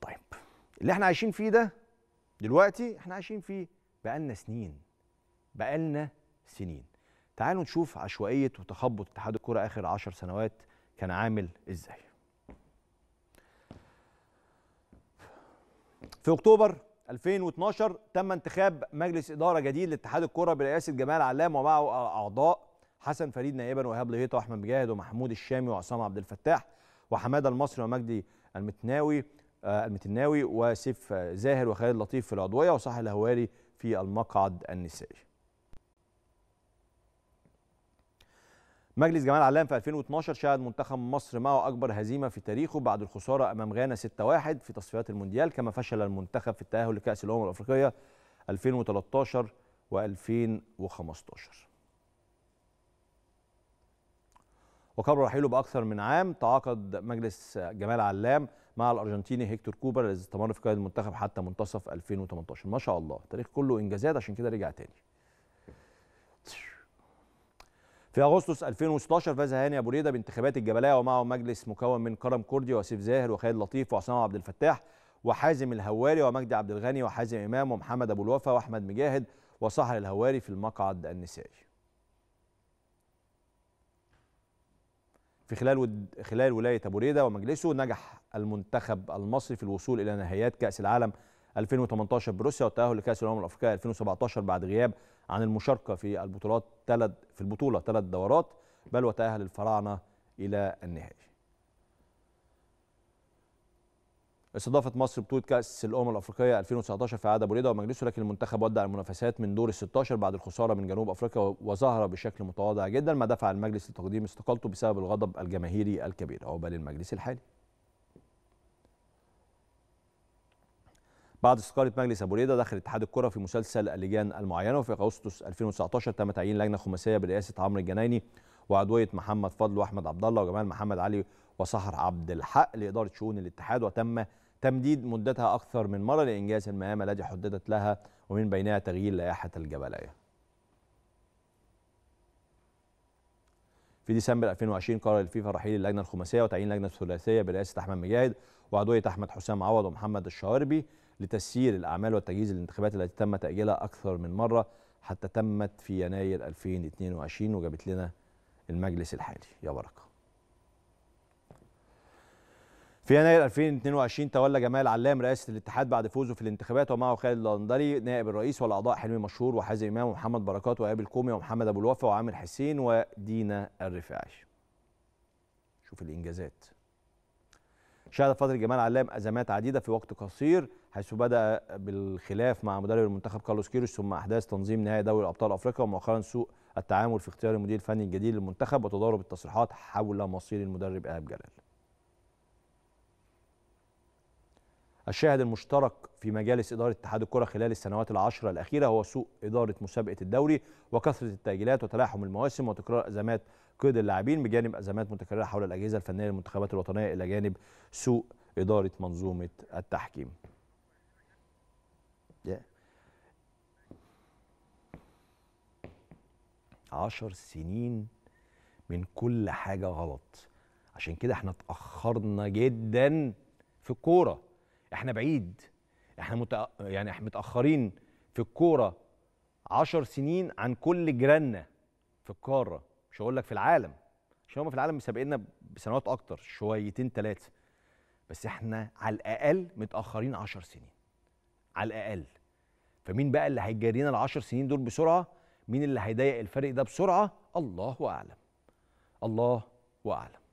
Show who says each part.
Speaker 1: طيب اللي احنا عايشين فيه ده دلوقتي احنا عايشين فيه بقالنا سنين بقالنا سنين تعالوا نشوف عشوائية وتخبط اتحاد الكرة آخر عشر سنوات كان عامل ازاي في أكتوبر 2012 تم انتخاب مجلس إدارة جديد لاتحاد الكرة برئاسة جمال علام ومعه أعضاء حسن فريد نائبا وهاب لهيطة وأحمد مجاهد ومحمود الشامي وعصام عبد الفتاح وحمادة المصري ومجدي المتناوي آه، المتناوي وسيف زاهر وخالد لطيف في العضويه وصاحب الهواري في المقعد النسائي. مجلس جمال علام في 2012 شهد منتخب مصر معه أكبر هزيمة في تاريخه بعد الخسارة أمام غانا 6-1 في تصفيات المونديال كما فشل المنتخب في التأهل لكأس الأمم الأفريقية 2013 و2015 وقبل رحيله بأكثر من عام تعاقد مجلس جمال علام مع الارجنتيني هيكتور كوبر الذي استمر في قيادة المنتخب حتى منتصف 2018 ما شاء الله تاريخ كله انجازات عشان كده رجع تاني في اغسطس 2016 فاز هاني ابو ريده بانتخابات الجبليه ومعه مجلس مكون من كرم كردي وسيف زاهر وخالد لطيف وعصام عبد الفتاح وحازم الهواري ومجدي عبد الغني وحازم امام ومحمد ابو الوفا واحمد مجاهد وصاحب الهواري في المقعد النسائي في خلال خلال ولايه ابو ريده ومجلسه نجح المنتخب المصري في الوصول الى نهائيات كاس العالم 2018 بروسيا والتاهل لكاس الامم الافريقيه 2017 بعد غياب عن المشاركه في البطولات ثلاث في البطوله ثلاث دورات بل وتاهل الفراعنه الى النهائي استضافت مصر بطوله كاس الامم الافريقيه 2019 في عادة ابو ريده ومجلسه لكن المنتخب ودع المنافسات من دور ال 16 بعد الخساره من جنوب افريقيا وظهر بشكل متواضع جدا ما دفع المجلس لتقديم استقالته بسبب الغضب الجماهيري الكبير عقبال المجلس الحالي. بعد استقالة مجلس أبو ريدة دخل اتحاد الكرة في مسلسل اللجان المعينة وفي أغسطس 2019 تم تعيين لجنة خماسية برئاسة عمرو الجنايني وعضوية محمد فضل وأحمد عبد الله وجمال محمد علي وصهر عبد الحق لإدارة شؤون الاتحاد وتم تمديد مدتها أكثر من مرة لإنجاز المهام التي حددت لها ومن بينها تغيير لائحة الجبلية في ديسمبر 2020 قرر الفيفا رحيل اللجنه الخماسيه وتعيين لجنه ثلاثيه برئاسه احمد مجاهد وعضويه احمد حسام عوض ومحمد الشواربي لتسيير الاعمال والتجهيز للانتخابات التي تم تاجيلها اكثر من مره حتى تمت في يناير 2022 وجابت لنا المجلس الحالي يا بركه في يناير 2022 تولى جمال علام رئاسه الاتحاد بعد فوزه في الانتخابات ومعه خالد لندري نائب الرئيس والاعضاء حلمي مشهور وحازم امام ومحمد بركات واياب الكومي ومحمد ابو الوفا وعامر حسين ودينا الرفاعي. شوف الانجازات. شهد فتره جمال علام ازمات عديده في وقت قصير حيث بدا بالخلاف مع مدرب المنتخب كارلوس كيروش ثم احداث تنظيم نهائي دوري ابطال افريقيا ومؤخرا سوء التعامل في اختيار المدير الفني الجديد للمنتخب وتضارب التصريحات حول مصير المدرب ايهاب جلال. الشاهد المشترك في مجالس إدارة اتحاد الكرة خلال السنوات العشرة الأخيرة هو سوء إدارة مسابقة الدوري وكثرة التأجيلات وتلاحم المواسم وتكرار أزمات قيد اللاعبين بجانب أزمات متكررة حول الأجهزة الفنية للمنتخبات الوطنية إلى جانب سوء إدارة منظومة التحكيم. عشر سنين من كل حاجة غلط عشان كده احنا اتأخرنا جدا في الكورة احنا بعيد احنا مت... يعني احنا متاخرين في الكوره عشر سنين عن كل جيراننا في القاره مش هقول لك في العالم عشان هم في العالم مسابقيننا بسنوات اكتر شويتين ثلاثه بس احنا على الاقل متاخرين 10 سنين على الاقل فمين بقى اللي هيجرينا ال 10 سنين دول بسرعه مين اللي هيضيق الفرق ده بسرعه الله اعلم الله اعلم